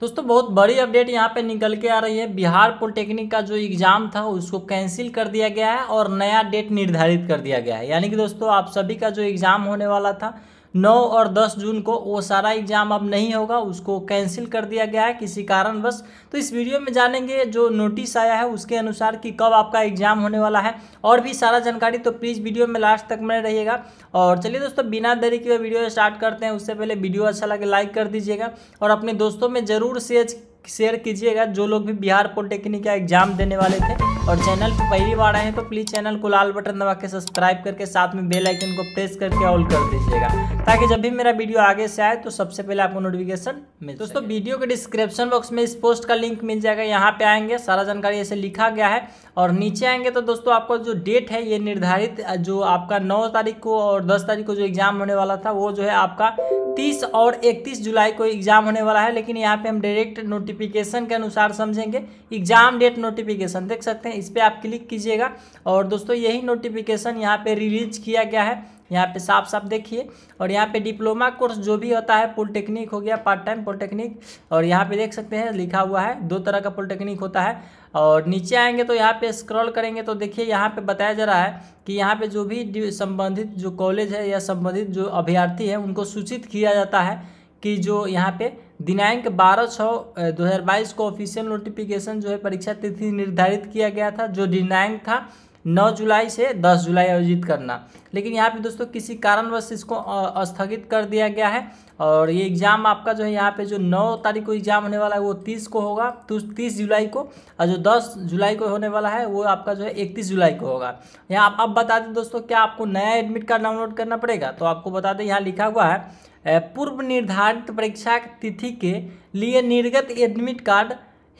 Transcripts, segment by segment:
दोस्तों बहुत बड़ी अपडेट यहाँ पे निकल के आ रही है बिहार पॉलिटेक्निक का जो एग्ज़ाम था उसको कैंसिल कर दिया गया है और नया डेट निर्धारित कर दिया गया है यानी कि दोस्तों आप सभी का जो एग्ज़ाम होने वाला था नौ और दस जून को वो सारा एग्ज़ाम अब नहीं होगा उसको कैंसिल कर दिया गया है किसी कारणवश तो इस वीडियो में जानेंगे जो नोटिस आया है उसके अनुसार कि कब आपका एग्ज़ाम होने वाला है और भी सारा जानकारी तो प्लीज़ वीडियो में लास्ट तक बने रहिएगा और चलिए दोस्तों बिना देरी के वीडियो स्टार्ट करते हैं उससे पहले वीडियो अच्छा लगे लाइक कर दीजिएगा और अपने दोस्तों में ज़रूर शेयर शेयर कीजिएगा जो लोग भी बिहार पॉलिटेक्निक का एग्जाम देने वाले थे और चैनल पर पहली बार आए हैं तो प्लीज़ चैनल को लाल बटन दबा के सब्सक्राइब करके साथ में बेल आइकन को प्रेस करके ऑल कर दीजिएगा ताकि जब भी मेरा वीडियो आगे से आए तो सबसे पहले आपको नोटिफिकेशन मिले दोस्तों वीडियो के डिस्क्रिप्शन बॉक्स में इस पोस्ट का लिंक मिल जाएगा यहाँ पे आएंगे सारा जानकारी ऐसे लिखा गया है और नीचे आएंगे तो दोस्तों आपका जो डेट है ये निर्धारित जो आपका नौ तारीख को और दस तारीख को जो एग्जाम होने वाला था वो जो है आपका तीस और इकतीस जुलाई को एग्ज़ाम होने वाला है लेकिन यहाँ पे हम डायरेक्ट नोटिफिकेशन के अनुसार समझेंगे एग्ज़ाम डेट नोटिफिकेशन देख सकते हैं इस पर आप क्लिक कीजिएगा और दोस्तों यही नोटिफिकेशन यहाँ पे रिलीज किया गया है यहाँ पे साफ साफ देखिए और यहाँ पे डिप्लोमा कोर्स जो भी होता है पॉलिटेक्निक हो गया पार्ट टाइम पॉलिटेक्निक और यहाँ पे देख सकते हैं लिखा हुआ है दो तरह का पॉलिटेक्निक होता है और नीचे आएंगे तो यहाँ पे स्क्रॉल करेंगे तो देखिए यहाँ पे बताया जा रहा है कि यहाँ पे जो भी संबंधित जो कॉलेज है या संबंधित जो अभ्यर्थी है उनको सूचित किया जाता है कि जो यहाँ पे दिनांक बारह छः दो को ऑफिशियल नोटिफिकेशन जो है परीक्षा तिथि निर्धारित किया गया था जो दिनांक था नौ जुलाई से दस जुलाई आयोजित करना लेकिन यहाँ पे दोस्तों किसी कारणवश इसको स्थगित कर दिया गया है और ये एग्ज़ाम आपका जो है यहाँ पे जो 9 तारीख को एग्ज़ाम होने वाला है वो 30 को होगा तो 30 जुलाई को और जो 10 जुलाई को होने वाला है वो आपका जो है 31 जुलाई को होगा यहाँ आप अब बता दें दोस्तों क्या आपको नया एडमिट कार्ड डाउनलोड करना पड़ेगा तो आपको बता दें यहाँ लिखा हुआ है पूर्व निर्धारित परीक्षा तिथि के लिए निर्गत एडमिट कार्ड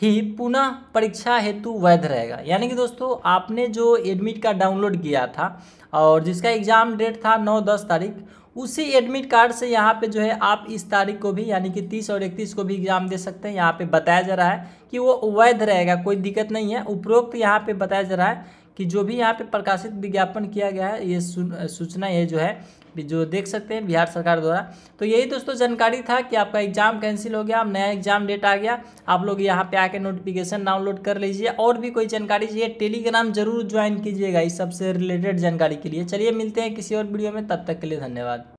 ही पुनः परीक्षा हेतु वैध रहेगा यानी कि दोस्तों आपने जो एडमिट कार्ड डाउनलोड किया था और जिसका एग्ज़ाम डेट था नौ दस तारीख उसी एडमिट कार्ड से यहाँ पे जो है आप इस तारीख को भी यानी कि तीस और इकतीस को भी एग्ज़ाम दे सकते हैं यहाँ पे बताया जा रहा है कि वो वैध रहेगा कोई दिक्कत नहीं है उपरोक्त यहाँ पे बताया जा रहा है कि जो भी यहाँ पे प्रकाशित विज्ञापन किया गया है ये सूचना ये जो है जो देख सकते हैं बिहार सरकार द्वारा तो यही दोस्तों जानकारी था कि आपका एग्जाम कैंसिल हो गया अब नया एग्जाम डेट आ गया आप लोग यहाँ पे आके नोटिफिकेशन डाउनलोड कर लीजिए और भी कोई जानकारी चाहिए टेलीग्राम जरूर ज्वाइन कीजिएगा इस सबसे रिलेटेड जानकारी के लिए चलिए मिलते हैं किसी और वीडियो में तब तक के लिए धन्यवाद